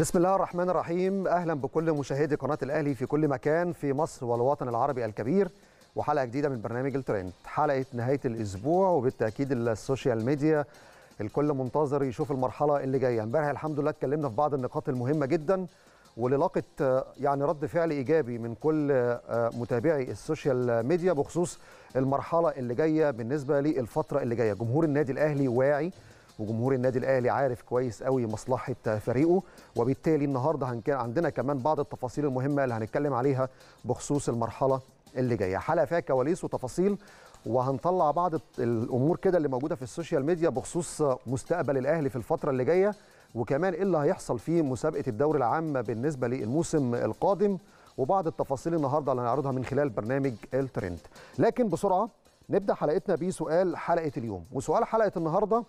بسم الله الرحمن الرحيم اهلا بكل مشاهدي قناه الاهلي في كل مكان في مصر والوطن العربي الكبير وحلقه جديده من برنامج الترند حلقه نهايه الاسبوع وبالتاكيد السوشيال ميديا الكل منتظر يشوف المرحله اللي جايه امبارح الحمد لله اتكلمنا في بعض النقاط المهمه جدا واللي لاقت يعني رد فعل ايجابي من كل آه، متابعي السوشيال ميديا بخصوص المرحله اللي جايه بالنسبه للفتره اللي جايه جمهور النادي الاهلي واعي وجمهور النادي الاهلي عارف كويس قوي مصلحه فريقه وبالتالي النهارده عندنا كمان بعض التفاصيل المهمه اللي هنتكلم عليها بخصوص المرحله اللي جايه حلقه فيها كواليس وتفاصيل وهنطلع بعض الامور كده اللي موجوده في السوشيال ميديا بخصوص مستقبل الاهلي في الفتره اللي جايه وكمان ايه اللي هيحصل في مسابقه الدوري العام بالنسبه للموسم القادم وبعض التفاصيل النهارده اللي هنعرضها من خلال برنامج الترند لكن بسرعه نبدا حلقتنا بسؤال حلقه اليوم وسؤال حلقه النهارده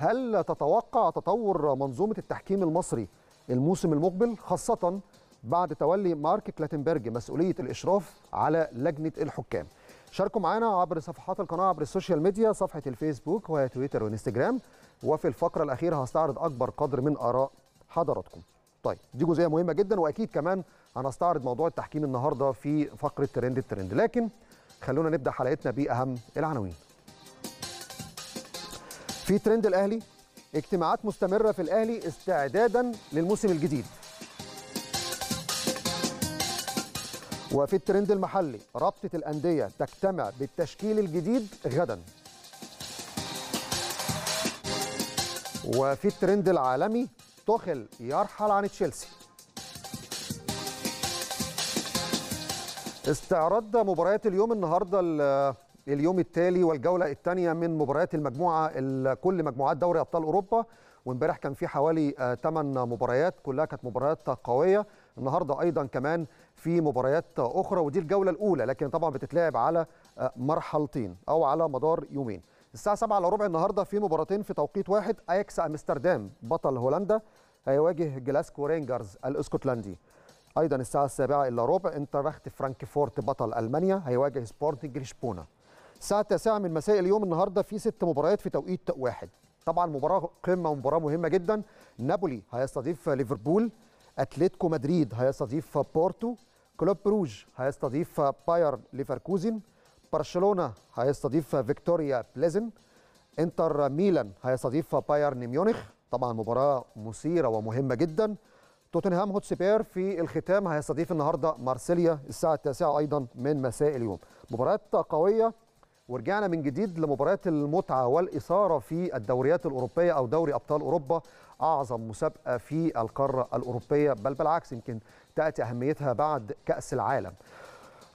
هل تتوقع تطور منظومة التحكيم المصري الموسم المقبل خاصة بعد تولي مارك كلاتنبرج مسؤولية الإشراف على لجنة الحكام شاركوا معنا عبر صفحات القناة عبر السوشيال ميديا صفحة الفيسبوك وتويتر وانستجرام وفي الفقرة الأخيرة هستعرض أكبر قدر من آراء حضراتكم طيب دي جزئية مهمة جدا وأكيد كمان هنستعرض موضوع التحكيم النهاردة في فقرة ترند الترند لكن خلونا نبدأ حلقتنا بأهم العناوين في ترند الاهلي اجتماعات مستمره في الاهلي استعدادا للموسم الجديد وفي الترند المحلي رابطه الانديه تجتمع بالتشكيل الجديد غدا وفي الترند العالمي توخل يرحل عن تشيلسي استعرض مباريات اليوم النهارده لليوم التالي والجوله الثانيه من مباريات المجموعه كل مجموعات دوري ابطال اوروبا وامبارح كان في حوالي 8 آه، مباريات كلها كانت مباريات قويه النهارده ايضا كمان في مباريات اخرى ودي الجوله الاولى لكن طبعا بتتلعب على آه، مرحلتين او على مدار يومين الساعه 7 الا ربع النهارده في مباراتين في توقيت واحد اياكس امستردام بطل هولندا هيواجه جلاسكو رينجرز الاسكتلندي ايضا الساعه السابعه الا ربع انترخت فرانكفورت بطل المانيا هيواجه سبورتنج لشبونه الساعه التاسعة من مساء اليوم النهارده في ست مباريات في توقيت واحد طبعا مباراه قمه ومباراه مهمه جدا نابولي هيستضيف ليفربول اتلتيكو مدريد هيستضيف بورتو كلوب بروج هيستضيف باير ليفركوزن برشلونه هيستضيف فيكتوريا بليزن انتر ميلان هيستضيف بايرن ميونخ طبعا مباراه مثيره ومهمه جدا توتنهام هوتسبير في الختام هيستضيف النهارده مارسيليا الساعه التاسعة ايضا من مساء اليوم مباريات قويه ورجعنا من جديد لمباريات المتعة والإثارة في الدوريات الأوروبية أو دوري أبطال أوروبا أعظم مسابقة في القارة الأوروبية بل بالعكس يمكن تأتي أهميتها بعد كأس العالم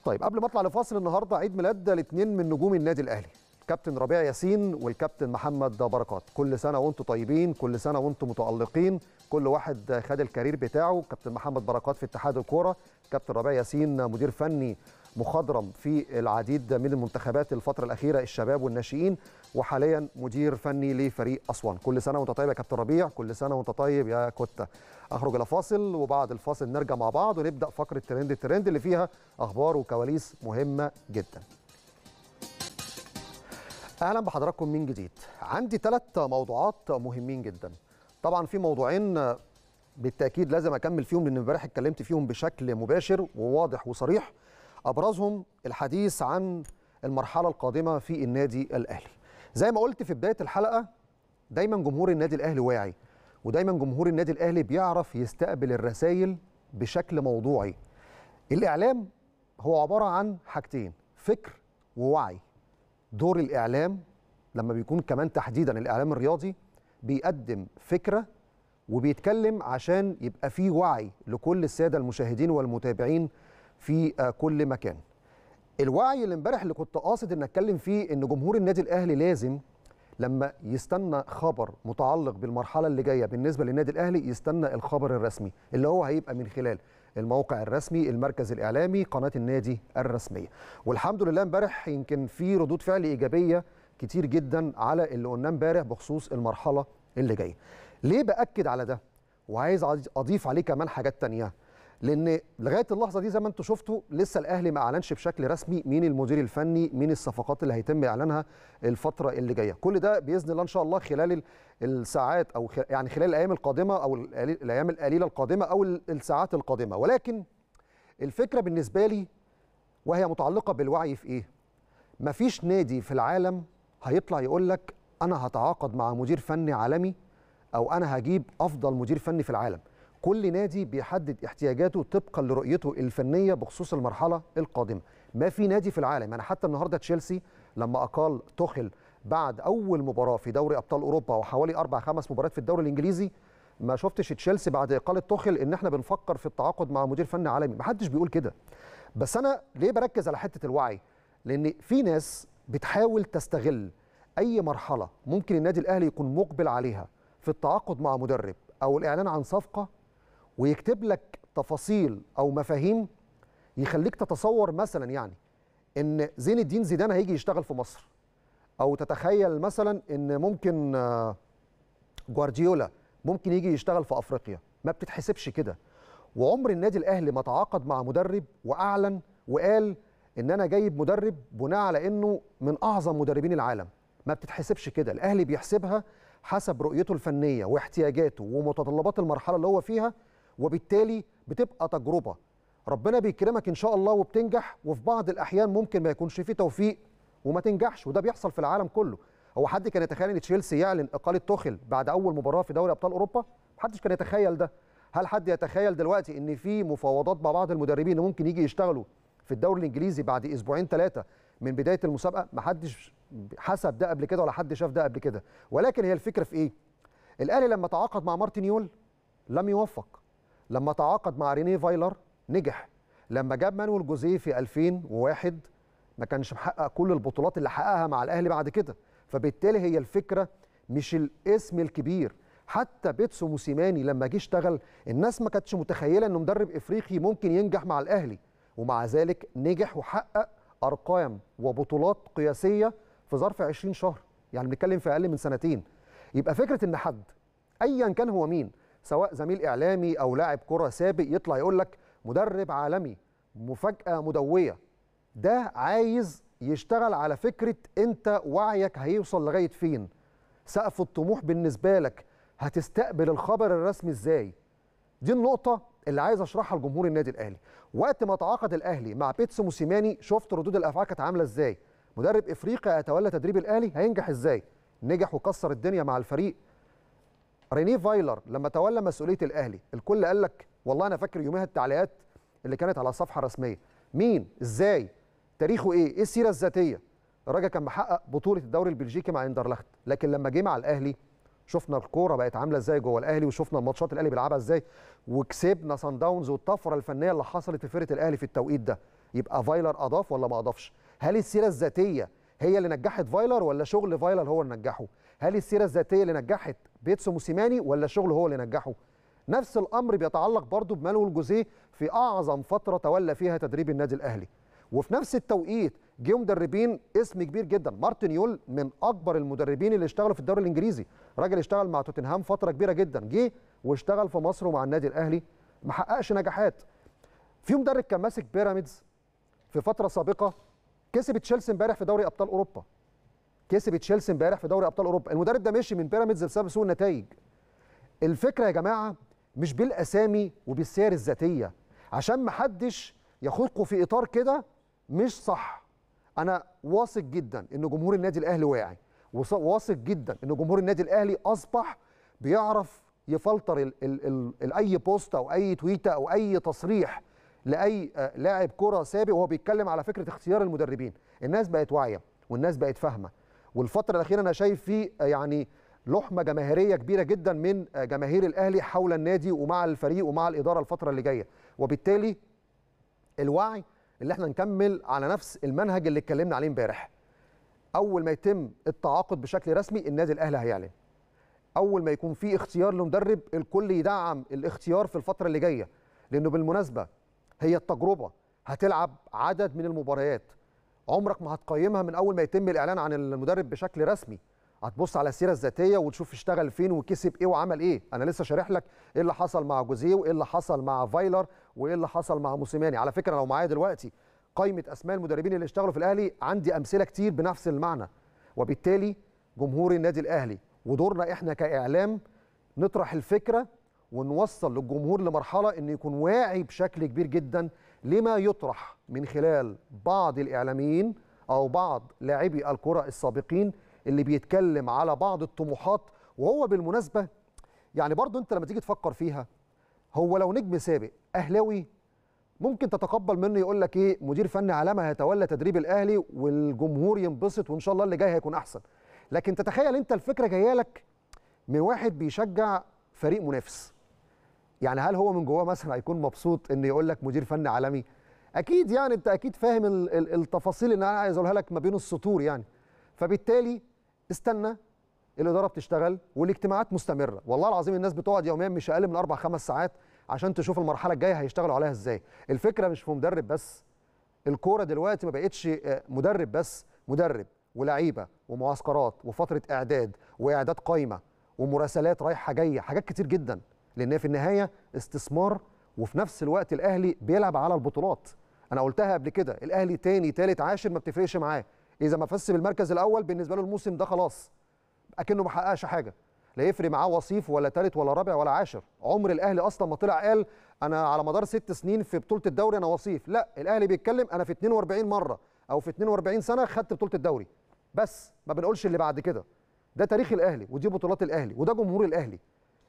طيب قبل ما اطلع لفاصل النهارده عيد ميلاد الاثنين من نجوم النادي الاهلي الكابتن ربيع ياسين والكابتن محمد بركات كل سنه وانتم طيبين كل سنه وانتم متالقين كل واحد خد الكارير بتاعه كابتن محمد بركات في اتحاد الكوره كابتن ربيع ياسين مدير فني مخضرم في العديد من المنتخبات الفتره الاخيره الشباب والناشئين وحاليا مدير فني لفريق اسوان كل سنه وانت طيب يا كابتن ربيع كل سنه وانت طيب يا كوتا اخرج الى فاصل وبعد الفاصل نرجع مع بعض ونبدا فقره ترند الترند اللي فيها اخبار وكواليس مهمه جدا اهلا بحضراتكم من جديد عندي ثلاث موضوعات مهمين جدا طبعا في موضوعين بالتاكيد لازم اكمل فيهم لان امبارح اتكلمت فيهم بشكل مباشر وواضح وصريح أبرزهم الحديث عن المرحلة القادمة في النادي الأهلي زي ما قلت في بداية الحلقة دايما جمهور النادي الأهلي واعي ودايما جمهور النادي الأهلي بيعرف يستقبل الرسائل بشكل موضوعي الإعلام هو عبارة عن حاجتين فكر ووعي دور الإعلام لما بيكون كمان تحديدا الإعلام الرياضي بيقدم فكرة وبيتكلم عشان يبقى فيه وعي لكل السادة المشاهدين والمتابعين في آه، كل مكان الوعي اللي امبارح اللي كنت قاصد ان اتكلم فيه ان جمهور النادي الاهلي لازم لما يستنى خبر متعلق بالمرحله اللي جايه بالنسبه للنادي الاهلي يستنى الخبر الرسمي اللي هو هيبقى من خلال الموقع الرسمي المركز الاعلامي قناه النادي الرسميه والحمد لله امبارح يمكن في ردود فعل ايجابيه كتير جدا على اللي قلناه امبارح بخصوص المرحله اللي جايه ليه باكد على ده وعايز اضيف عليه كمان حاجات تانية لان لغايه اللحظه دي زي ما انتم شفتوا لسه الاهلي ما اعلنش بشكل رسمي مين المدير الفني مين الصفقات اللي هيتم اعلانها الفتره اللي جايه كل ده باذن الله ان شاء الله خلال الساعات او يعني خلال الايام القادمه او الايام القليله القادمه او الساعات القادمه ولكن الفكره بالنسبه لي وهي متعلقه بالوعي في ايه مفيش نادي في العالم هيطلع يقول لك انا هتعاقد مع مدير فني عالمي او انا هجيب افضل مدير فني في العالم كل نادي بيحدد احتياجاته طبقا لرؤيته الفنيه بخصوص المرحله القادمه ما في نادي في العالم انا يعني حتى النهارده تشيلسي لما اقال تخل بعد اول مباراه في دوري ابطال اوروبا وحوالي اربع خمس مباريات في الدوري الانجليزي ما شفتش تشيلسي بعد اقاله تخل ان احنا بنفكر في التعاقد مع مدير فني عالمي ما حدش بيقول كده بس انا ليه بركز على حته الوعي لان في ناس بتحاول تستغل اي مرحله ممكن النادي الاهلي يكون مقبل عليها في التعاقد مع مدرب او الاعلان عن صفقه ويكتب لك تفاصيل او مفاهيم يخليك تتصور مثلا يعني ان زين الدين زيدان هيجي يشتغل في مصر او تتخيل مثلا ان ممكن آه، جوارديولا ممكن يجي يشتغل في افريقيا ما بتتحسبش كده وعمر النادي الاهلي ما تعاقد مع مدرب واعلن وقال ان انا جايب مدرب بناء على انه من اعظم مدربين العالم ما بتتحسبش كده الاهلي بيحسبها حسب رؤيته الفنيه واحتياجاته ومتطلبات المرحله اللي هو فيها وبالتالي بتبقى تجربه ربنا بيكرمك ان شاء الله وبتنجح وفي بعض الاحيان ممكن ما يكونش في توفيق وما تنجحش وده بيحصل في العالم كله هو حد كان يتخيل ان تشيلسي يعلن اقاله توخل بعد اول مباراه في دوري ابطال اوروبا محدش كان يتخيل ده هل حد يتخيل دلوقتي ان في مفاوضات مع بعض المدربين ممكن يجي يشتغلوا في الدوري الانجليزي بعد اسبوعين ثلاثه من بدايه المسابقه محدش حسب ده قبل كده ولا حد شاف ده قبل كده ولكن هي الفكره في ايه الاهلي لما تعاقد مع مارتن يول لم يوفق لما تعاقد مع ريني فايلر نجح لما جاب مانويل جوزيه في 2001 ما كانش محقق كل البطولات اللي حققها مع الاهلي بعد كده فبالتالي هي الفكره مش الاسم الكبير حتى بيتسو موسيماني لما جه اشتغل الناس ما كانتش متخيله انه مدرب افريقي ممكن ينجح مع الاهلي ومع ذلك نجح وحقق ارقام وبطولات قياسيه في ظرف 20 شهر يعني بنتكلم في اقل من سنتين يبقى فكره ان حد ايا كان هو مين سواء زميل اعلامي او لاعب كره سابق يطلع يقول لك مدرب عالمي مفاجاه مدويه ده عايز يشتغل على فكره انت وعيك هيوصل لغايه فين سقف الطموح بالنسبه لك هتستقبل الخبر الرسمي ازاي دي النقطه اللي عايز اشرحها لجمهور النادي الاهلي وقت ما تعاقد الاهلي مع بيتسو موسيماني شفت ردود الافعال كانت عامله ازاي مدرب افريقيا يتولى تدريب الاهلي هينجح ازاي نجح وكسر الدنيا مع الفريق ريني فايلر لما تولى مسؤوليه الاهلي الكل قال لك والله انا فاكر يوميها التعليقات اللي كانت على صفحه رسميه مين ازاي تاريخه ايه ايه السيره الذاتيه الراجل كان محقق بطوله الدوري البلجيكي مع اندرلخت لكن لما جه مع الاهلي شفنا الكوره بقت عامله ازاي جوه الاهلي وشفنا الماتشات الاهلي بيلعبها ازاي وكسبنا سان داونز والطفره الفنيه اللي حصلت في فرقه الاهلي في التوقيت ده يبقى فايلر اضاف ولا ما اضافش هل السيره الذاتيه هي اللي نجحت فايلر ولا شغل فايلر هو اللي نجحه هل السيره الذاتيه اللي نجحت بيتسو موسيماني ولا الشغل هو اللي نجحه نفس الامر بيتعلق برضه بمانويل جوزيه في اعظم فتره تولى فيها تدريب النادي الاهلي وفي نفس التوقيت جه مدربين اسم كبير جدا مارتن يول من اكبر المدربين اللي اشتغلوا في الدوري الانجليزي راجل اشتغل مع توتنهام فتره كبيره جدا جه واشتغل في مصر ومع النادي الاهلي ما حققش نجاحات في مدرب كان ماسك بيراميدز في فتره سابقه كسب تشيلسي امبارح في دوري ابطال اوروبا كسب تشيلسي امبارح في دوري ابطال اوروبا المدرب ده مشي من بيراميدز بسبب سوء النتائج الفكره يا جماعه مش بالاسامي وبالسير الذاتيه عشان ما حدش ياخدكم في اطار كده مش صح انا واثق جدا ان جمهور النادي الاهلي واعي واثق جدا ان جمهور النادي الاهلي اصبح بيعرف يفلتر ال ال الـ الـ اي بوست او اي تويته او اي تصريح لاي آه، لاعب كره سابق وهو بيتكلم على فكره اختيار المدربين الناس بقت واعيه والناس بقت فاهمه والفتره الاخيره انا شايف في آه، يعني لحمه جماهيريه كبيره جدا من آه، جماهير الاهلي حول النادي ومع الفريق ومع الاداره الفتره اللي جايه وبالتالي الوعي اللي احنا نكمل على نفس المنهج اللي اتكلمنا عليه امبارح اول ما يتم التعاقد بشكل رسمي النادي الاهلي هيعلن اول ما يكون في اختيار لمدرب الكل يدعم الاختيار في الفتره اللي جايه لانه بالمناسبه هي التجربه هتلعب عدد من المباريات عمرك ما هتقيمها من اول ما يتم الاعلان عن المدرب بشكل رسمي هتبص على السيره الذاتيه وتشوف اشتغل فين وكسب ايه وعمل ايه انا لسه شارح لك ايه اللي حصل مع جوزيه وايه اللي حصل مع فايلر وايه اللي حصل مع موسيماني على فكره لو معايا دلوقتي قائمه اسماء المدربين اللي اشتغلوا في الاهلي عندي امثله كتير بنفس المعنى وبالتالي جمهور النادي الاهلي ودورنا احنا كاعلام نطرح الفكره ونوصل للجمهور لمرحله انه يكون واعي بشكل كبير جدا لما يطرح من خلال بعض الإعلاميين أو بعض لاعبي الكرة السابقين اللي بيتكلم على بعض الطموحات وهو بالمناسبة يعني برضه أنت لما تيجي تفكر فيها هو لو نجم سابق أهلاوي ممكن تتقبل منه يقول لك ايه مدير فني علامه هيتولى تدريب الاهلي والجمهور ينبسط وان شاء الله اللي جاي هيكون احسن لكن تتخيل انت الفكره جايه لك من واحد بيشجع فريق منافس يعني هل هو من جواه مثلا هيكون مبسوط ان يقول لك مدير فني عالمي اكيد يعني انت اكيد فاهم التفاصيل اللي انا عايز اقولها لك ما بين السطور يعني فبالتالي استنى الاداره بتشتغل والاجتماعات مستمره والله العظيم الناس بتقعد يوميا مش اقل من اربع خمس ساعات عشان تشوف المرحله الجايه هيشتغلوا عليها ازاي الفكره مش في مدرب بس الكوره دلوقتي ما بقتش آه، مدرب بس مدرب ولعيبه ومعسكرات وفتره اعداد واعداد قايمه ومراسلات رايحه جايه حاجات كتير جدا لان في النهايه استثمار وفي نفس الوقت الاهلي بيلعب على البطولات انا قلتها قبل كده الاهلي تاني تالت عاشر ما بتفرقش معاه اذا ما فز بالمركز الاول بالنسبه له الموسم ده خلاص اكنه ما حققش حاجه لا يفرق معاه وصيف ولا تالت ولا رابع ولا عاشر عمر الاهلي اصلا ما طلع قال انا على مدار ست سنين في بطوله الدوري انا وصيف لا الاهلي بيتكلم انا في 42 مره او في 42 سنه خدت بطوله الدوري بس ما بنقولش اللي بعد كده ده تاريخ الاهلي ودي بطولات الاهلي وده جمهور الاهلي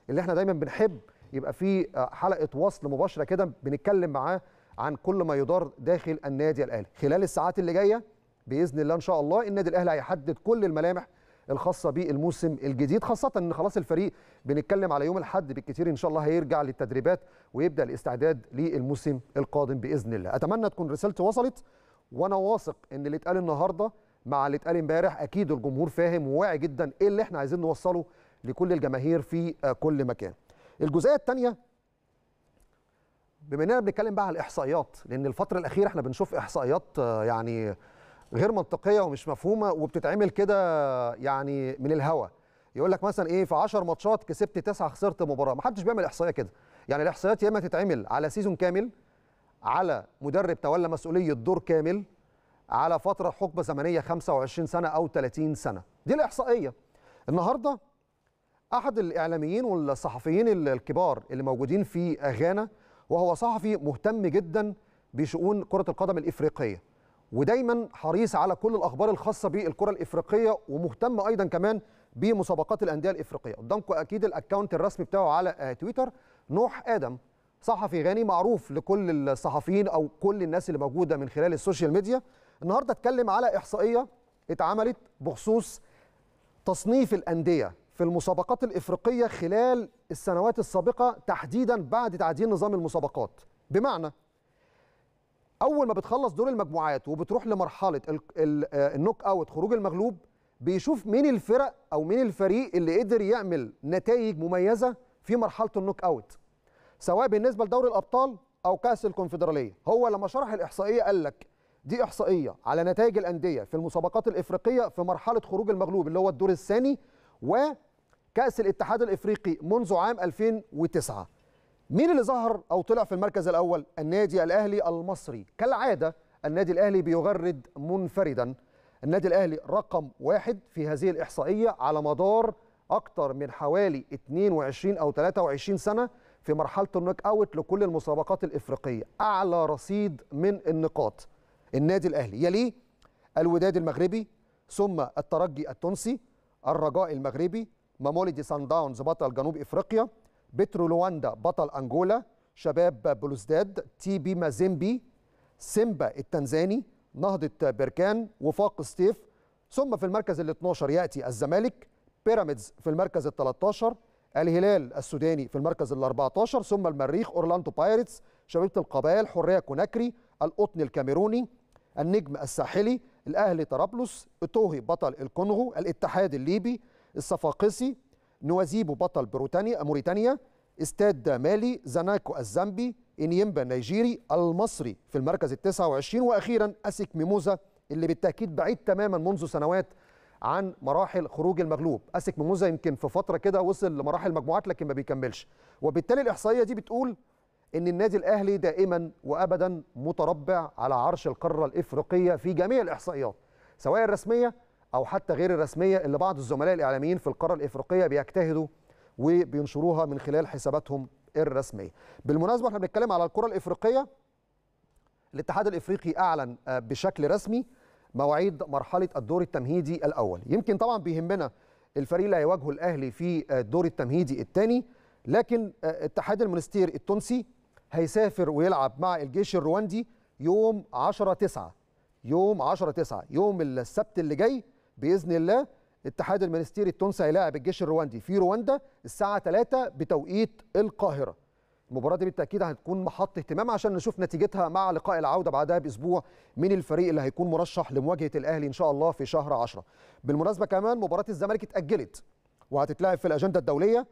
اللي احنا دايما بنحب يبقى في آه، حلقه وصل مباشره كده بنتكلم معاه عن كل ما يدار داخل النادي الاهلي خلال الساعات اللي جايه باذن الله ان شاء الله النادي الاهلي هيحدد كل الملامح الخاصه بالموسم الجديد خاصه ان خلاص الفريق بنتكلم على يوم الاحد بالكثير ان شاء الله هيرجع للتدريبات ويبدا الاستعداد للموسم القادم باذن الله اتمنى تكون رسالتي وصلت وانا واثق ان اللي اتقال النهارده مع اللي اتقال امبارح اكيد الجمهور فاهم وواعي جدا ايه اللي احنا عايزين نوصله لكل الجماهير في آه، كل مكان الجزئيه الثانيه بما اننا بنتكلم بقى على الاحصائيات لان الفتره الاخيره احنا بنشوف احصائيات آه، يعني غير منطقيه ومش مفهومه وبتتعمل كده يعني من الهوا يقول لك مثلا ايه في 10 ماتشات كسبت 9 خسرت مباراه ما حدش بيعمل احصائيه كده يعني الاحصائيات يا اما تتعمل على سيزون كامل على مدرب تولى مسؤوليه دور كامل على فتره حقبه زمنيه 25 سنه او 30 سنه دي الاحصائيه النهارده احد الاعلاميين والصحفيين الكبار اللي موجودين في غانا وهو صحفي مهتم جدا بشؤون كره القدم الافريقيه ودايما حريص على كل الاخبار الخاصه بالكره الافريقيه ومهتم ايضا كمان بمسابقات الانديه الافريقيه قدامكم اكيد الاكونت الرسمي بتاعه على آه، تويتر نوح ادم صحفي غاني معروف لكل الصحفيين او كل الناس اللي موجوده من خلال السوشيال ميديا النهارده اتكلم على احصائيه اتعملت بخصوص تصنيف الانديه في المسابقات الإفريقية خلال السنوات السابقة تحديدا بعد تعديل نظام المسابقات بمعنى أول ما بتخلص دور المجموعات وبتروح لمرحلة آه، النوك أوت خروج المغلوب بيشوف مين الفرق أو مين الفريق اللي قدر يعمل نتائج مميزة في مرحلة النوك أوت سواء بالنسبة لدوري الأبطال أو كأس الكونفدرالية هو لما شرح الإحصائية قال لك دي إحصائية على نتائج الأندية في المسابقات الإفريقية في مرحلة خروج المغلوب اللي هو الدور الثاني وكأس الاتحاد الإفريقي منذ عام 2009 مين اللي ظهر أو طلع في المركز الأول النادي الأهلي المصري كالعادة النادي الأهلي بيغرد منفردا النادي الأهلي رقم واحد في هذه الإحصائية على مدار أكثر من حوالي 22 أو 23 سنة في مرحلة النوك أوت لكل المسابقات الإفريقية أعلى رصيد من النقاط النادي الأهلي يليه الوداد المغربي ثم الترجي التونسي الرجاء المغربي ماموليدي سان داونز بطل جنوب افريقيا بترو لواندا بطل انجولا شباب بلوزداد تي بي مازيمبي سيمبا التنزاني نهضه بركان وفاق ستيف ثم في المركز ال 12 ياتي الزمالك بيراميدز في المركز ال 13 الهلال السوداني في المركز ال 14 ثم المريخ اورلاندو بايرتس شبيبه القبائل حريه كوناكري القطن الكاميروني النجم الساحلي الأهلي طرابلس إتوهي بطل الكونغو الاتحاد الليبي الصفاقسي نوازيبو بطل بروتانيا موريتانيا استاد مالي زاناكو الزامبي انيمبا النيجيري المصري في المركز ال 29 واخيرا اسك ميموزا اللي بالتاكيد بعيد تماما منذ سنوات عن مراحل خروج المغلوب اسك ميموزا يمكن في فتره كده وصل لمراحل مجموعات لكن ما بيكملش وبالتالي الاحصائيه دي بتقول ان النادي الاهلي دائما وابدا متربع على عرش القاره الافريقيه في جميع الاحصائيات سواء الرسميه او حتى غير الرسميه اللي بعض الزملاء الاعلاميين في القاره الافريقيه بيجتهدوا وبينشروها من خلال حساباتهم الرسميه. بالمناسبه احنا بنتكلم على الكره الافريقيه الاتحاد الافريقي اعلن آه، بشكل رسمي مواعيد مرحله الدور التمهيدي الاول يمكن طبعا بيهمنا الفريق اللي هيواجهه الاهلي في آه، الدور التمهيدي الثاني لكن آه، اتحاد المونستير التونسي هيسافر ويلعب مع الجيش الرواندي يوم 10 9 يوم 10 9 يوم السبت اللي جاي باذن الله اتحاد المانستيري التونسي هيلاعب الجيش الرواندي في رواندا الساعه 3 بتوقيت القاهره المباراه دي بالتاكيد هتكون محط اهتمام عشان نشوف نتيجتها مع لقاء العوده بعدها باسبوع من الفريق اللي هيكون مرشح لمواجهه الاهلي ان شاء الله في شهر 10 بالمناسبه كمان مباراه الزمالك اتاجلت وهتتلعب في الاجنده الدوليه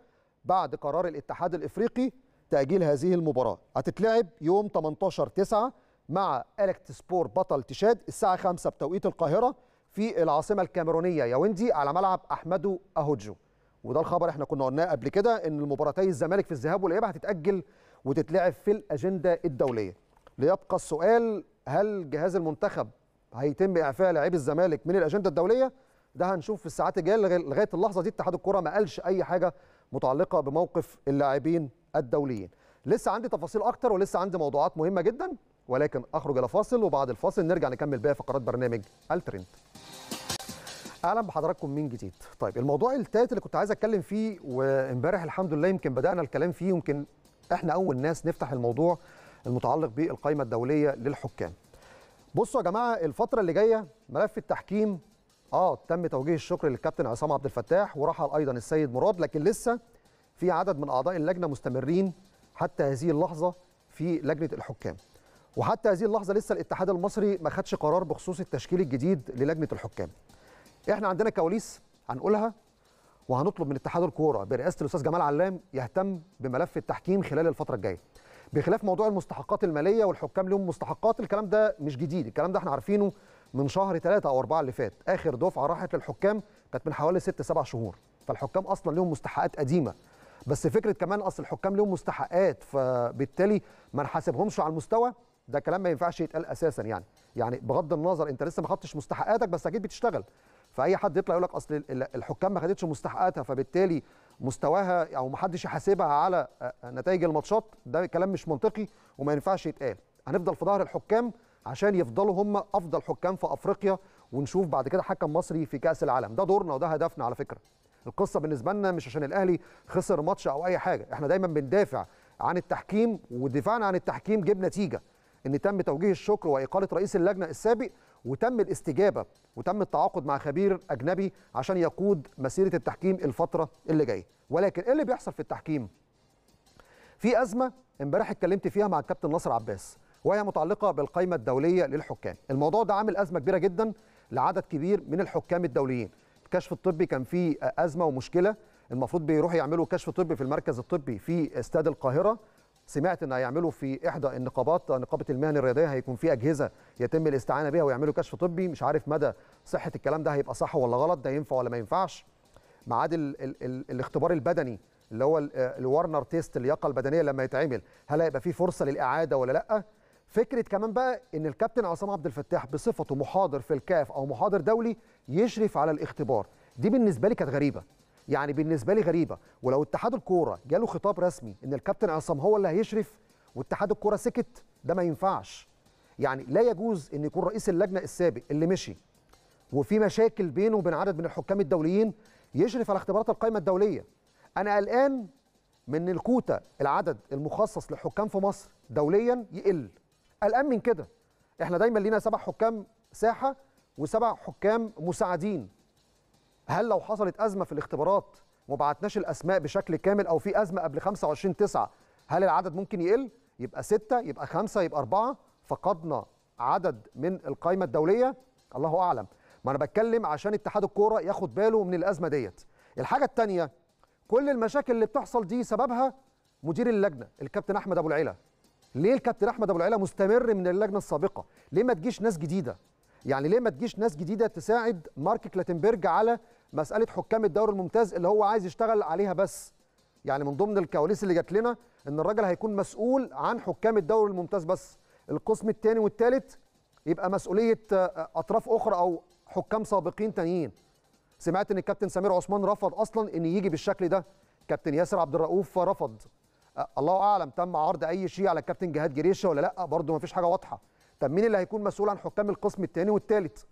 بعد قرار الاتحاد الافريقي تأجيل هذه المباراة هتتلعب يوم 18 9 مع سبور بطل تشاد الساعة 5 بتوقيت القاهرة في العاصمة الكاميرونية ياوندي على ملعب أحمدو أهوجو وده الخبر احنا كنا قلناه قبل كده ان المباراتي الزمالك في الذهاب والإياب هتتأجل وتتلعب في الأجندة الدولية ليبقى السؤال هل جهاز المنتخب هيتم إعفاء لاعبي الزمالك من الأجندة الدولية ده هنشوف في الساعات الجايه لغايه اللحظه دي اتحاد الكره ما قالش اي حاجه متعلقه بموقف اللاعبين الدوليين لسه عندي تفاصيل اكتر ولسه عندي موضوعات مهمه جدا ولكن اخرج الى فاصل وبعد الفاصل نرجع نكمل باقي فقرات برنامج الترند اهلا بحضراتكم من جديد طيب الموضوع التالت اللي كنت عايز اتكلم فيه وامبارح الحمد لله يمكن بدانا الكلام فيه يمكن احنا اول ناس نفتح الموضوع المتعلق بالقائمه الدوليه للحكام بصوا يا جماعه الفتره اللي جايه ملف التحكيم اه تم توجيه الشكر للكابتن عصام عبد الفتاح ورحل ايضا السيد مراد لكن لسه في عدد من اعضاء اللجنه مستمرين حتى هذه اللحظه في لجنه الحكام وحتى هذه اللحظه لسه الاتحاد المصري ما خدش قرار بخصوص التشكيل الجديد للجنه الحكام احنا عندنا كواليس هنقولها وهنطلب من اتحاد الكوره برئاسه الاستاذ جمال علام يهتم بملف التحكيم خلال الفتره الجايه بخلاف موضوع المستحقات الماليه والحكام لهم مستحقات الكلام ده مش جديد الكلام ده احنا عارفينه من شهر ثلاثة او أربعة اللي فات اخر دفعه راحت للحكام كانت من حوالي ست سبع شهور فالحكام اصلا لهم مستحقات قديمه بس فكره كمان اصل الحكام لهم مستحقات فبالتالي ما نحاسبهمش على المستوى ده كلام ما ينفعش يتقال اساسا يعني يعني بغض النظر انت لسه ما خدتش مستحقاتك بس اكيد بتشتغل فاي حد يطلع يقول لك اصل الحكام ما خدتش مستحقاتها فبالتالي مستواها او ما حدش يحاسبها على آه، آه، نتائج الماتشات ده كلام مش منطقي وما ينفعش يتقال هنفضل في ظهر الحكام عشان يفضلوا هم افضل حكام في افريقيا ونشوف بعد كده حكم مصري في كاس العالم ده دورنا وده هدفنا على فكره القصه بالنسبه لنا مش عشان الاهلي خسر ماتش او اي حاجه احنا دايما بندافع عن التحكيم ودفاعنا عن التحكيم جاب نتيجه ان تم توجيه الشكر واقاله رئيس اللجنه السابق وتم الاستجابه وتم التعاقد مع خبير اجنبي عشان يقود مسيره التحكيم الفتره اللي جايه ولكن ايه اللي بيحصل في التحكيم في ازمه امبارح اتكلمت فيها مع الكابتن ناصر عباس وهي متعلقه بالقائمه الدوليه للحكام الموضوع ده عامل ازمه كبيره جدا لعدد كبير من الحكام الدوليين الكشف الطبي كان فيه ازمه ومشكله المفروض بيروحوا يعملوا كشف طبي في المركز الطبي في استاد القاهره سمعت ان هيعملوا في احدى النقابات نقابه المهن الرياضيه هيكون في اجهزه يتم الاستعانه بها ويعملوا كشف طبي مش عارف مدى صحه الكلام ده هيبقى صح ولا غلط ده ينفع ولا ما ينفعش ال الاختبار البدني اللي هو آه، الورنر تيست اللياقه البدنيه لما يتعمل هل هيبقى في فرصه للاعاده ولا لا فكره كمان بقى ان الكابتن عصام عبد الفتاح بصفته محاضر في الكاف او محاضر دولي يشرف على الاختبار دي بالنسبه لي كانت غريبه يعني بالنسبه لي غريبه ولو اتحاد الكوره جاله خطاب رسمي ان الكابتن عصام هو اللي هيشرف واتحاد الكوره سكت ده ما ينفعش يعني لا يجوز ان يكون رئيس اللجنه السابق اللي مشي وفي مشاكل بينه وبين عدد من الحكام الدوليين يشرف على اختبارات القائمه الدوليه انا قلقان من الكوتا العدد المخصص للحكام في مصر دوليا يقل قلقان من كده احنا دايما لينا سبع حكام ساحه وسبع حكام مساعدين هل لو حصلت ازمه في الاختبارات وما بعتناش الاسماء بشكل كامل او في ازمه قبل 25 9 هل العدد ممكن يقل يبقى ستة يبقى خمسة يبقى أربعة فقدنا عدد من القائمه الدوليه الله اعلم ما انا بتكلم عشان اتحاد الكوره ياخد باله من الازمه ديت الحاجه الثانيه كل المشاكل اللي بتحصل دي سببها مدير اللجنه الكابتن احمد ابو العيله ليه الكابتن احمد ابو العيله مستمر من اللجنه السابقه ليه ما تجيش ناس جديده يعني ليه ما تجيش ناس جديده تساعد مارك كلاتنبرج على مساله حكام الدوري الممتاز اللي هو عايز يشتغل عليها بس يعني من ضمن الكواليس اللي جات لنا ان الراجل هيكون مسؤول عن حكام الدوري الممتاز بس القسم الثاني والثالث يبقى مسؤوليه آه، اطراف اخرى او حكام سابقين تانيين سمعت ان الكابتن سمير عثمان رفض اصلا ان يجي بالشكل ده كابتن ياسر عبد الرؤوف رفض الله اعلم تم عرض اي شيء على الكابتن جهاد جريشه ولا لا برضه ما فيش حاجه واضحه طب مين اللي هيكون مسؤول عن حكام القسم الثاني والثالث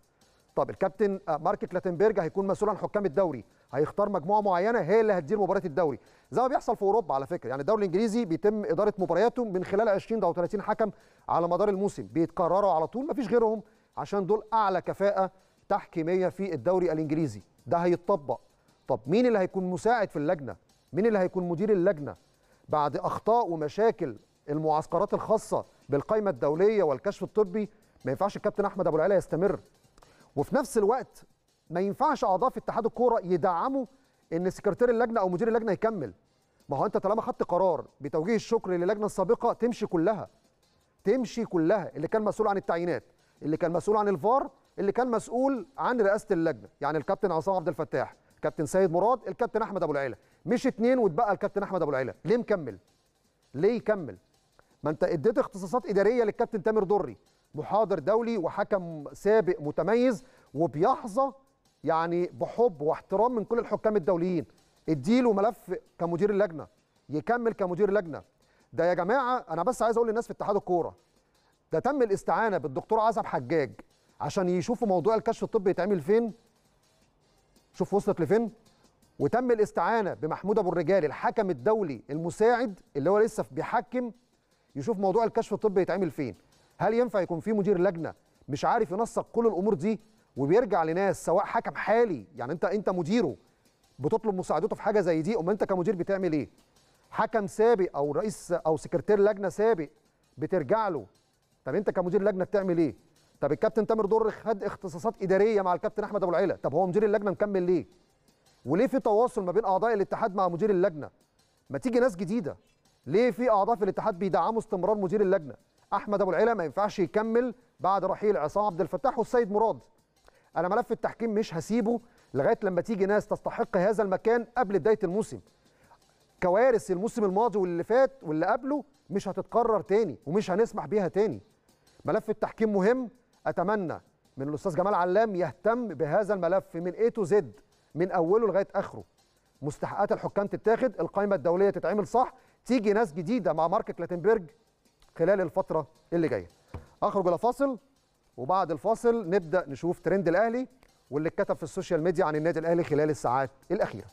طب الكابتن آه، مارك كلاتنبرج هيكون مسؤول عن حكام الدوري هيختار مجموعه معينه هي اللي هتدير مباريات الدوري زي ما بيحصل في اوروبا على فكره يعني الدوري الانجليزي بيتم اداره مبارياته من خلال 20 او 30 حكم على مدار الموسم بيتكرروا على طول ما فيش غيرهم عشان دول اعلى كفاءه تحكيميه في الدوري الانجليزي ده هيتطبق طب مين اللي هيكون مساعد في اللجنه مين اللي هيكون مدير اللجنه بعد اخطاء ومشاكل المعسكرات الخاصه بالقائمه الدوليه والكشف الطبي ما ينفعش الكابتن احمد ابو العلا يستمر وفي نفس الوقت ما ينفعش اعضاء في اتحاد الكوره يدعموا ان سكرتير اللجنه او مدير اللجنه يكمل ما هو انت طالما خدت قرار بتوجيه الشكر للجنه السابقه تمشي كلها تمشي كلها اللي كان مسؤول عن التعيينات اللي كان مسؤول عن الفار اللي كان مسؤول عن رئاسه اللجنه يعني الكابتن عصام عبد الفتاح كابتن سيد مراد الكابتن احمد ابو العيله مش اتنين واتبقى الكابتن احمد ابو العيله ليه مكمل ليه يكمل ما انت اديت اختصاصات اداريه للكابتن تامر دري محاضر دولي وحكم سابق متميز وبيحظى يعني بحب واحترام من كل الحكام الدوليين اديله ملف كمدير اللجنه يكمل كمدير لجنه ده يا جماعه انا بس عايز اقول للناس في اتحاد الكوره ده تم الاستعانه بالدكتور عزب حجاج عشان يشوفوا موضوع الكشف الطبي يتعمل فين شوف وصلت لفين وتم الاستعانه بمحمود ابو الرجال الحكم الدولي المساعد اللي هو لسه بيحكم يشوف موضوع الكشف الطبي يتعمل فين هل ينفع يكون في مدير لجنه مش عارف ينسق كل الامور دي وبيرجع لناس سواء حكم حالي يعني انت انت مديره بتطلب مساعدته في حاجه زي دي امال انت كمدير بتعمل ايه حكم سابق او رئيس او سكرتير لجنه سابق بترجع له طب انت كمدير لجنه بتعمل ايه طب الكابتن تامر دور خد اختصاصات اداريه مع الكابتن احمد ابو العيله طب هو مدير اللجنه مكمل ليه وليه في تواصل ما بين اعضاء الاتحاد مع مدير اللجنه ما تيجي ناس جديده ليه في اعضاء في الاتحاد بيدعموا استمرار مدير اللجنه احمد ابو العيله ما ينفعش يكمل بعد رحيل عصام عبد الفتاح والسيد مراد انا ملف التحكيم مش هسيبه لغايه لما تيجي ناس تستحق هذا المكان قبل بدايه الموسم كوارث الموسم الماضي واللي فات واللي قبله مش هتتكرر تاني ومش هنسمح بيها تاني ملف التحكيم مهم اتمنى من الاستاذ جمال علام يهتم بهذا الملف من اي تو زد من اوله لغايه اخره مستحقات الحكام تتاخد القائمه الدوليه تتعمل صح تيجي ناس جديده مع ماركت لاتنبرج خلال الفتره اللي جايه اخرج الى فاصل وبعد الفاصل نبدا نشوف ترند الاهلي واللي اتكتب في السوشيال ميديا عن النادي الاهلي خلال الساعات الاخيره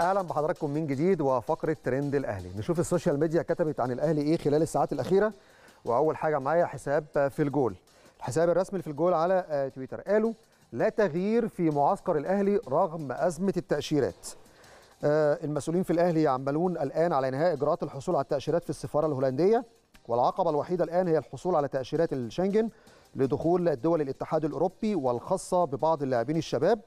اهلا بحضراتكم من جديد وفقره ترند الاهلي نشوف السوشيال ميديا كتبت عن الاهلي ايه خلال الساعات الاخيره واول حاجه معايا حساب في الجول الحساب الرسمي في الجول على آه، تويتر قالوا لا تغيير في معسكر الاهلي رغم ازمه التاشيرات آه، المسؤولين في الاهلي يعملون الان على انهاء اجراءات الحصول على التاشيرات في السفاره الهولنديه والعقبه الوحيده الان هي الحصول على تاشيرات الشنجن لدخول دول الاتحاد الاوروبي والخاصه ببعض اللاعبين الشباب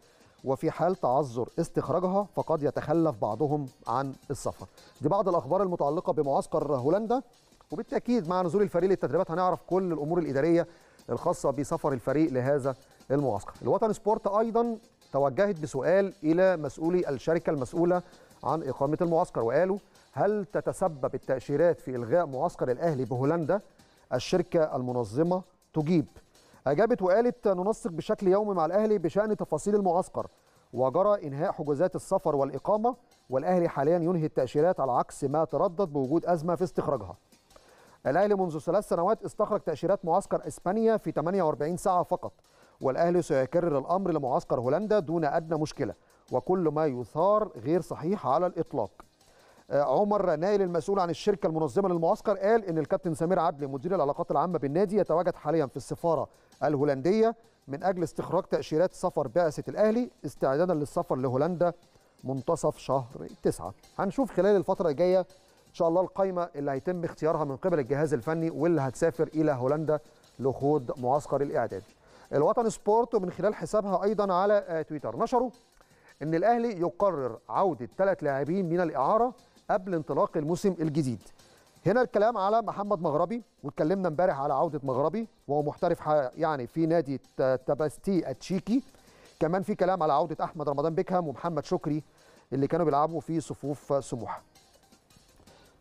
وفي حال تعذر استخراجها فقد يتخلف بعضهم عن السفر دي بعض الاخبار المتعلقه بمعسكر هولندا وبالتاكيد مع نزول الفريق للتدريبات هنعرف كل الامور الاداريه الخاصه بسفر الفريق لهذا المعسكر الوطن سبورت ايضا توجهت بسؤال الى مسؤولي الشركه المسؤوله عن اقامه المعسكر وقالوا هل تتسبب التاشيرات في الغاء معسكر الاهلي بهولندا الشركه المنظمه تجيب اجابت وقالت ننسق بشكل يومي مع الاهلي بشان تفاصيل المعسكر وجرى انهاء حجوزات السفر والاقامه والاهلي حاليا ينهي التاشيرات على عكس ما تردد بوجود ازمه في استخراجها الأهلي منذ ثلاث سنوات استخرج تأشيرات معسكر إسبانيا في 48 ساعة فقط والأهلي سيكرر الأمر لمعسكر هولندا دون أدنى مشكلة وكل ما يثار غير صحيح على الإطلاق آه، عمر نايل المسؤول عن الشركة المنظمة للمعسكر قال إن الكابتن سمير عدلي مدير العلاقات العامة بالنادي يتواجد حاليا في السفارة الهولندية من أجل استخراج تأشيرات سفر بعثة الأهلي استعدادا للسفر لهولندا منتصف شهر تسعة هنشوف خلال الفترة الجاية شاء الله القايمه اللي هيتم اختيارها من قبل الجهاز الفني واللي هتسافر الى هولندا لخوض معسكر الاعداد الوطن سبورت ومن خلال حسابها ايضا على آه، تويتر نشروا ان الاهلي يقرر عوده ثلاث لاعبين من الاعاره قبل انطلاق الموسم الجديد هنا الكلام على محمد مغربي واتكلمنا امبارح على عوده مغربي وهو محترف يعني في نادي تباستي اتشيكي كمان في كلام على عوده احمد رمضان بيكهام ومحمد شكري اللي كانوا بيلعبوا في صفوف سموحه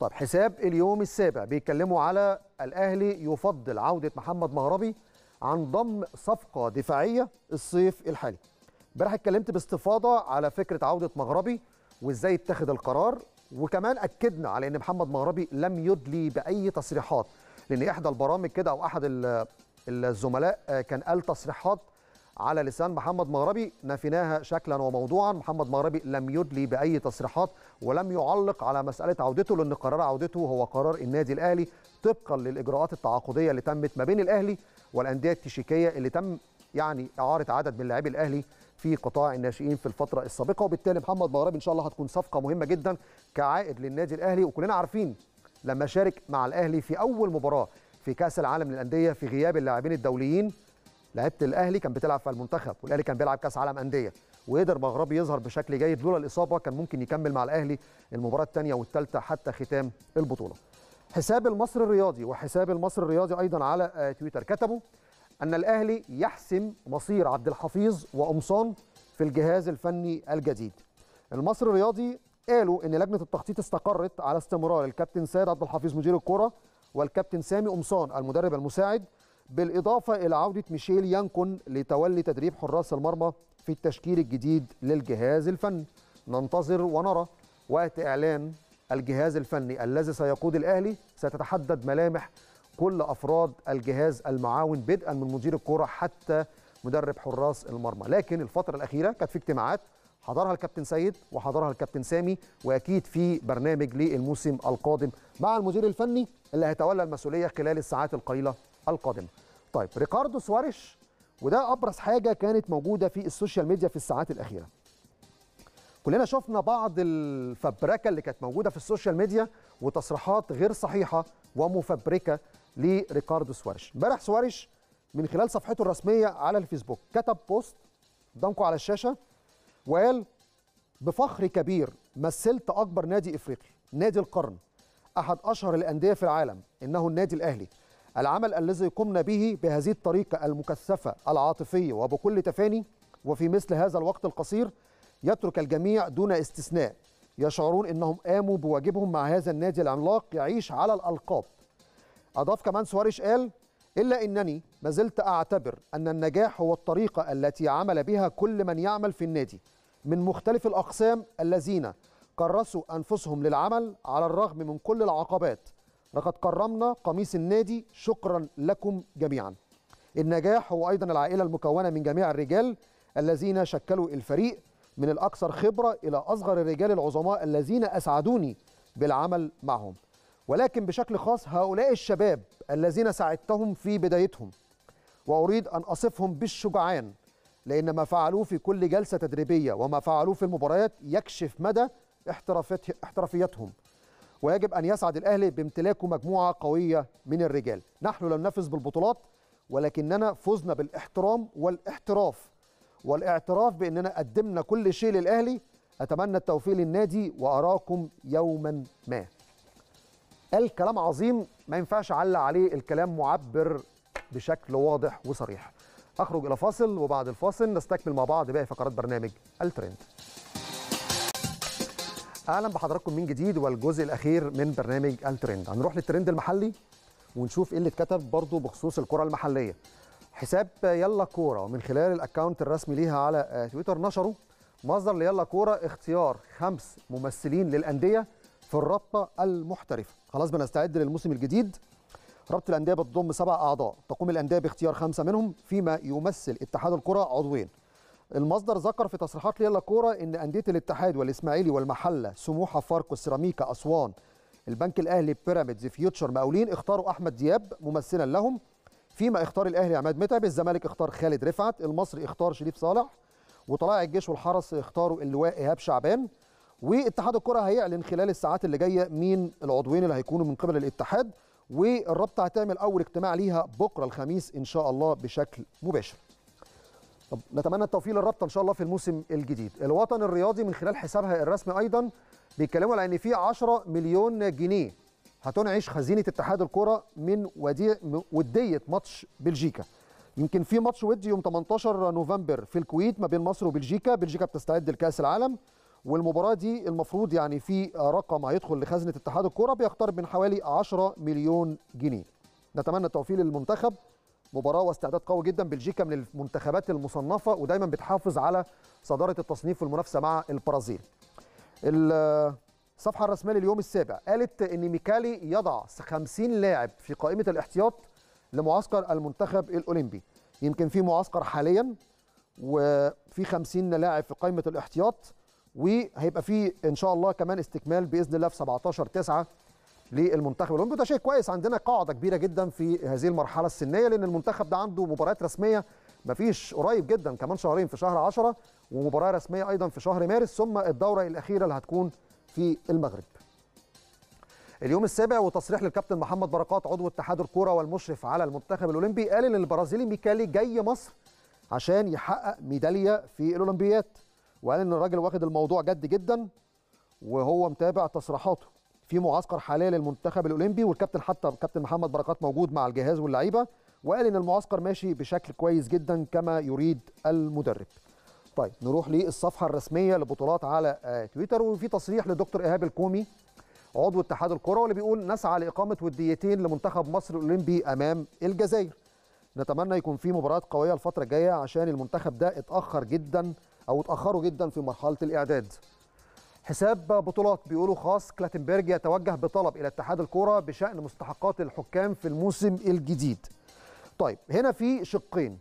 طب حساب اليوم السابع بيتكلموا على الاهلي يفضل عوده محمد مهربي عن ضم صفقه دفاعيه الصيف الحالي امبارح اتكلمت باستفاضه على فكره عوده مغربي وازاي اتخذ القرار وكمان اكدنا على ان محمد مغربي لم يدلي باي تصريحات لان احدى البرامج كده او احد الزملاء كان قال تصريحات على لسان محمد مغربي نفيناها شكلا وموضوعا محمد مغربي لم يدلي بأي تصريحات ولم يعلق على مسألة عودته لأن قرار عودته هو قرار النادي الأهلي طبقا للإجراءات التعاقدية اللي تمت ما بين الأهلي والأندية التشيكية اللي تم يعني إعارة عدد من لاعبي الأهلي في قطاع الناشئين في الفترة السابقة وبالتالي محمد مغربي إن شاء الله هتكون صفقة مهمة جدا كعائد للنادي الأهلي وكلنا عارفين لما شارك مع الأهلي في أول مباراة في كأس العالم للأندية في غياب اللاعبين الدوليين لعيبه الاهلي كان بتلعب في المنتخب والاهلي كان بيلعب كاس عالم انديه وقدر مغربي يظهر بشكل جيد لولا الاصابه كان ممكن يكمل مع الاهلي المباراه الثانيه والثالثه حتى ختام البطوله حساب المصري الرياضي وحساب المصري الرياضي ايضا على آه، تويتر كتبوا ان الاهلي يحسم مصير عبد الحفيظ وقمصان في الجهاز الفني الجديد المصري الرياضي قالوا ان لجنه التخطيط استقرت على استمرار الكابتن سيد عبد الحفيظ مدير الكره والكابتن سامي قمصان المدرب المساعد بالإضافة إلى عودة ميشيل يانكون لتولي تدريب حراس المرمى في التشكيل الجديد للجهاز الفني ننتظر ونرى وقت إعلان الجهاز الفني الذي سيقود الأهلي ستتحدد ملامح كل أفراد الجهاز المعاون بدءا من مدير الكرة حتى مدرب حراس المرمى لكن الفترة الأخيرة كانت في اجتماعات حضرها الكابتن سيد وحضرها الكابتن سامي واكيد في برنامج للموسم القادم مع المدير الفني اللي هيتولى المسؤوليه خلال الساعات القليله القادمه طيب ريكاردو سواريش وده ابرز حاجه كانت موجوده في السوشيال ميديا في الساعات الاخيره كلنا شفنا بعض الفبركه اللي كانت موجوده في السوشيال ميديا وتصريحات غير صحيحه ومفبركه لريكاردو سواريش امبارح سواريش من خلال صفحته الرسميه على الفيسبوك كتب بوست قدامكم على الشاشه وقال بفخر كبير مثلت اكبر نادي افريقي نادي القرن احد اشهر الانديه في العالم انه النادي الاهلي العمل الذي قمنا به بهذه الطريقة المكثفة العاطفية وبكل تفاني وفي مثل هذا الوقت القصير يترك الجميع دون استثناء يشعرون أنهم قاموا بواجبهم مع هذا النادي العملاق يعيش على الألقاب أضاف كمان سواريش قال إلا أنني ما زلت أعتبر أن النجاح هو الطريقة التي عمل بها كل من يعمل في النادي من مختلف الأقسام الذين كرسوا أنفسهم للعمل على الرغم من كل العقبات لقد كرمنا قميص النادي شكرا لكم جميعا النجاح هو أيضا العائلة المكونة من جميع الرجال الذين شكلوا الفريق من الأكثر خبرة إلى أصغر الرجال العظماء الذين أسعدوني بالعمل معهم ولكن بشكل خاص هؤلاء الشباب الذين ساعدتهم في بدايتهم وأريد أن أصفهم بالشجعان لأن ما فعلوه في كل جلسة تدريبية وما فعلوه في المباريات يكشف مدى احترافيتهم ويجب أن يسعد الأهلي بامتلاكه مجموعة قوية من الرجال نحن لم نفز بالبطولات ولكننا فزنا بالاحترام والاحتراف والاعتراف بأننا قدمنا كل شيء للأهلي أتمنى التوفيق للنادي وأراكم يوما ما قال كلام عظيم ما ينفعش أعلق عليه الكلام معبر بشكل واضح وصريح أخرج إلى فاصل وبعد الفاصل نستكمل مع بعض باقي فقرات برنامج الترند اهلا بحضراتكم من جديد والجزء الاخير من برنامج الترند هنروح للترند المحلي ونشوف ايه اللي اتكتب برضه بخصوص الكره المحليه حساب يلا كوره من خلال الاكونت الرسمي ليها على تويتر نشره مصدر ليلا كوره اختيار خمس ممثلين للانديه في الرابطه المحترفه خلاص بنستعد للموسم الجديد رابطه الانديه بتضم سبع اعضاء تقوم الانديه باختيار خمسه منهم فيما يمثل اتحاد الكره عضوين المصدر ذكر في تصريحات ليلا كوره ان انديه الاتحاد والاسماعيلي والمحله سموحه فاركو سيراميكا اسوان البنك الاهلي بيراميدز فيوتشر مقاولين اختاروا احمد دياب ممثلا لهم فيما اختار الاهلي عماد متعب الزمالك اختار خالد رفعت المصري اختار شريف صالح وطلائع الجيش والحرس اختاروا اللواء ايهاب شعبان واتحاد الكره هيعلن خلال الساعات اللي جايه مين العضوين اللي هيكونوا من قبل الاتحاد والرابطه هتعمل اول اجتماع ليها بكره الخميس ان شاء الله بشكل مباشر طب نتمنى التوفيق للرابطه ان شاء الله في الموسم الجديد الوطن الرياضي من خلال حسابها الرسمي ايضا بيتكلموا على ان في 10 مليون جنيه هتنعش خزينه اتحاد الكره من ودي... وديه ماتش بلجيكا يمكن في ماتش ودي يوم 18 نوفمبر في الكويت ما بين مصر وبلجيكا بلجيكا بتستعد لكاس العالم والمباراه دي المفروض يعني في رقم هيدخل لخزنه اتحاد الكره بيقترب من حوالي 10 مليون جنيه نتمنى التوفيق للمنتخب مباراه واستعداد قوي جدا بلجيكا من المنتخبات المصنفه ودايما بتحافظ على صداره التصنيف والمنافسه مع البرازيل الصفحه الرسميه لليوم السابع قالت ان ميكالي يضع 50 لاعب في قائمه الاحتياط لمعسكر المنتخب الاولمبي يمكن في معسكر حاليا وفي 50 لاعب في قائمه الاحتياط وهيبقى في ان شاء الله كمان استكمال باذن الله في 17 9 للمنتخب الاولمبي وده شيء كويس عندنا قاعده كبيره جدا في هذه المرحله السنيه لان المنتخب ده عنده مباريات رسميه مفيش قريب جدا كمان شهرين في شهر 10 ومباراه رسميه ايضا في شهر مارس ثم الدوره الاخيره اللي هتكون في المغرب. اليوم السابع وتصريح للكابتن محمد بركات عضو اتحاد الكوره والمشرف على المنتخب الاولمبي قال ان البرازيلي ميكالي جاي مصر عشان يحقق ميداليه في الاولمبيات وقال ان الراجل واخد الموضوع جد جدا وهو متابع تصريحاته في معسكر حاليا للمنتخب الاولمبي والكابتن حتى الكابتن محمد بركات موجود مع الجهاز واللعيبه وقال ان المعسكر ماشي بشكل كويس جدا كما يريد المدرب. طيب نروح للصفحه الرسميه لبطولات على آه، تويتر وفي تصريح لدكتور ايهاب الكومي عضو اتحاد الكره واللي بيقول نسعى لاقامه وديتين لمنتخب مصر الاولمبي امام الجزائر. نتمنى يكون في مباراه قويه الفتره الجايه عشان المنتخب ده اتاخر جدا او اتاخروا جدا في مرحله الاعداد. حساب بطولات بيقولوا خاص كلاتنبرج يتوجه بطلب الى اتحاد الكوره بشان مستحقات الحكام في الموسم الجديد. طيب هنا في شقين.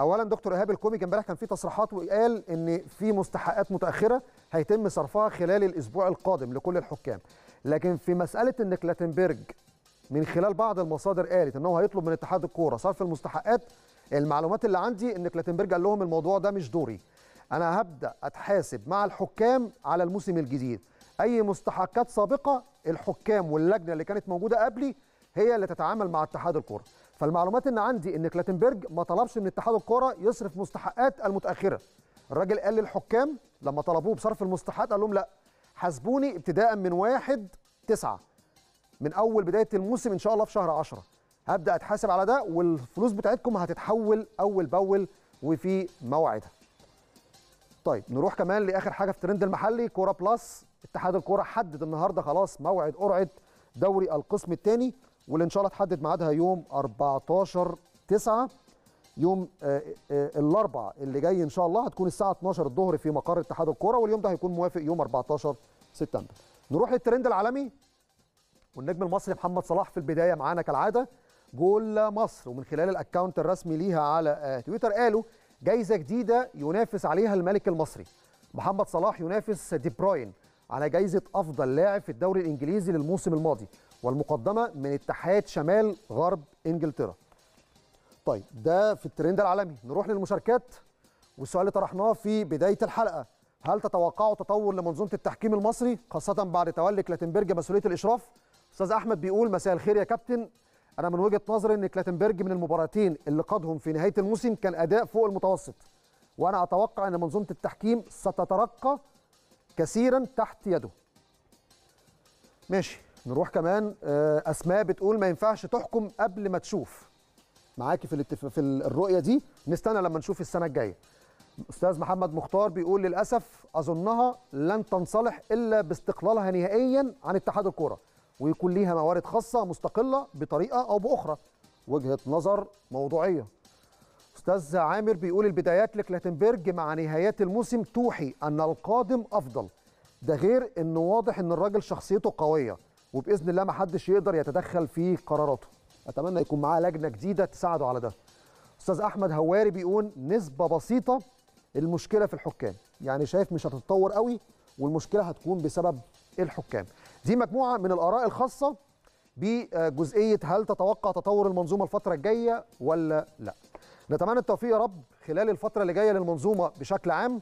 اولا دكتور ايهاب الكومي كان امبارح كان في تصريحات وقال ان في مستحقات متاخره هيتم صرفها خلال الاسبوع القادم لكل الحكام. لكن في مساله ان كلاتنبرج من خلال بعض المصادر قالت ان هو هيطلب من اتحاد الكوره صرف المستحقات المعلومات اللي عندي ان كلاتنبرج قال لهم الموضوع ده مش دوري. انا هبدا اتحاسب مع الحكام على الموسم الجديد اي مستحقات سابقه الحكام واللجنه اللي كانت موجوده قبلي هي اللي تتعامل مع اتحاد الكره فالمعلومات اللي عندي ان كلاتنبرج ما طلبش من اتحاد الكره يصرف مستحقات المتاخره الراجل قال للحكام لما طلبوه بصرف المستحقات قال لهم لا حاسبوني ابتداء من واحد تسعة من اول بدايه الموسم ان شاء الله في شهر 10 هبدا اتحاسب على ده والفلوس بتاعتكم هتتحول اول باول وفي موعدها طيب نروح كمان لاخر حاجه في الترند المحلي كوره بلس اتحاد الكوره حدد النهارده خلاص موعد قرعه دوري القسم الثاني واللي ان شاء الله تحدد ميعادها يوم 14 9 يوم آه، آه، آه، الاربعاء اللي جاي ان شاء الله هتكون الساعه 12 الظهر في مقر اتحاد الكوره واليوم ده هيكون موافق يوم 14 سبتمبر نروح للترند العالمي والنجم المصري محمد صلاح في البدايه معانا كالعاده جول مصر ومن خلال الاكونت الرسمي ليها على تويتر قالوا جايزه جديده ينافس عليها الملك المصري محمد صلاح ينافس دي براين على جايزه افضل لاعب في الدوري الانجليزي للموسم الماضي والمقدمه من اتحاد شمال غرب انجلترا طيب ده في الترند العالمي نروح للمشاركات والسؤال اللي طرحناه في بدايه الحلقه هل تتوقعوا تطور لمنظومه التحكيم المصري خاصه بعد تولي كلاتنبرج مسؤوليه الاشراف استاذ احمد بيقول مساء الخير يا كابتن انا من وجهه نظري ان كلاتنبرج من المباراتين اللي قادهم في نهايه الموسم كان اداء فوق المتوسط وانا اتوقع ان منظومه التحكيم ستترقى كثيرا تحت يده ماشي نروح كمان آه، اسماء بتقول ما ينفعش تحكم قبل ما تشوف معاكي في الاتف... في الرؤيه دي نستنى لما نشوف السنه الجايه استاذ محمد مختار بيقول للاسف اظنها لن تنصلح الا باستقلالها نهائيا عن اتحاد الكوره ويكون ليها موارد خاصه مستقله بطريقه او باخرى وجهه نظر موضوعيه استاذ عامر بيقول البدايات لكلاتنبرج مع نهايات الموسم توحي ان القادم افضل ده غير انه واضح ان الراجل شخصيته قويه وباذن الله ما حدش يقدر يتدخل في قراراته اتمنى يكون معاه لجنه جديده تساعده على ده استاذ احمد هواري بيقول نسبه بسيطه المشكله في الحكام يعني شايف مش هتتطور قوي والمشكله هتكون بسبب الحكام دي مجموعه من الاراء الخاصه بجزئيه هل تتوقع تطور المنظومه الفتره الجايه ولا لا نتمنى التوفيق يا رب خلال الفتره اللي جايه للمنظومه بشكل عام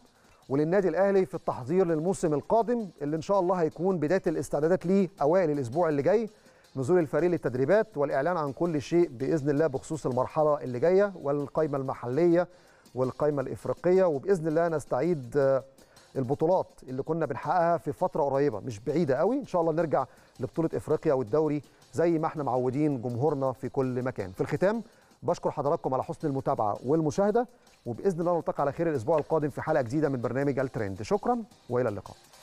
وللنادي الاهلي في التحضير للموسم القادم اللي ان شاء الله هيكون بدايه الاستعدادات ليه اوائل الاسبوع اللي جاي نزول الفريق للتدريبات والاعلان عن كل شيء باذن الله بخصوص المرحله اللي جايه والقائمه المحليه والقائمه الافريقيه وباذن الله نستعيد البطولات اللي كنا بنحققها في فتره قريبه مش بعيده قوي ان شاء الله نرجع لبطوله افريقيا والدوري زي ما احنا معودين جمهورنا في كل مكان في الختام بشكر حضراتكم على حسن المتابعه والمشاهده وباذن الله نلتقي على خير الاسبوع القادم في حلقه جديده من برنامج الترند شكرا والى اللقاء